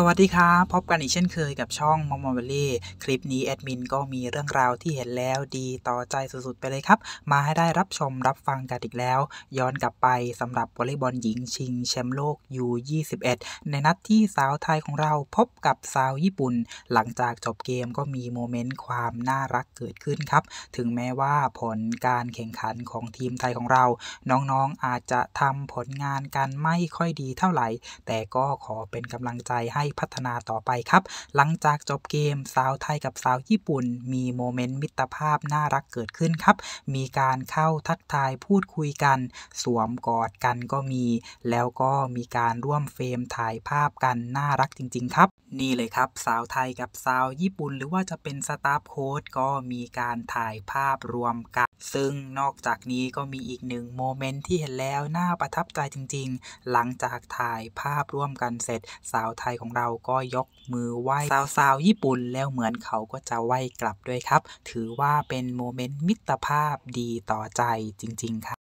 สวัสดีครับพบกันอีกเช่นเคยกับช่องมอมมอเบลลี่คลิปนี้แอดมินก็มีเรื่องราวที่เห็นแล้วดีต่อใจสุดๆ ไปเลยครับ มาให้ได้รับชมรับฟังกันอีกแล้ว ย้อนกลับไปสำหรับวอลเลย์บอลหญิงชิงแชมป์โลกยู21 ในนัดที่สาวไทยของเราพบกับสาวญี่ปุ่น หลังจากจบเกมก็มีโมเมนต์ ความน่ารักเกิดขึ้นครับถึงแม้ว่าผลการแข่งขันของทีมไทยของเรา น้องๆอาจจะทำผลงานกันไม่ค่อยดีเท่าไหร่ แต่ก็ขอเป็นกำลังใจให้พัฒนาต่อไปครับ หลังจากจบเกมสาวไทยกับสาวญี่ปุ่น มีโมเมนต์มิตรภาพน่ารักเกิดขึ้นครับ มีการเข้าทักทายพูดคุยกัน สวมกอดกันก็มี แล้วก็มีการร่วมเฟรมถ่ายภาพกัน น่ารักจริง ๆ ครับนี่เลยครับสาวไทยกับสาวญี่ปุ่นหรือว่าจะเป็นสตาฟโค้ดก็มีการถ่ายภาพรวมกันซึ่งนอกจากนี้ก็มีอีกหนึ่งโมเมนต์ที่เห็นแล้วน่าประทับใจจริง ๆ หลังจากถ่ายภาพร่วมกันเสร็จ สาวไทยของเราก็ยกมือไหว้สาวสาวญี่ปุ่นแล้วเหมือนเขาก็จะไหว้กลับด้วยครับถือว่าเป็นโมเมนต์มิตรภาพดีต่อใจจริงๆครับ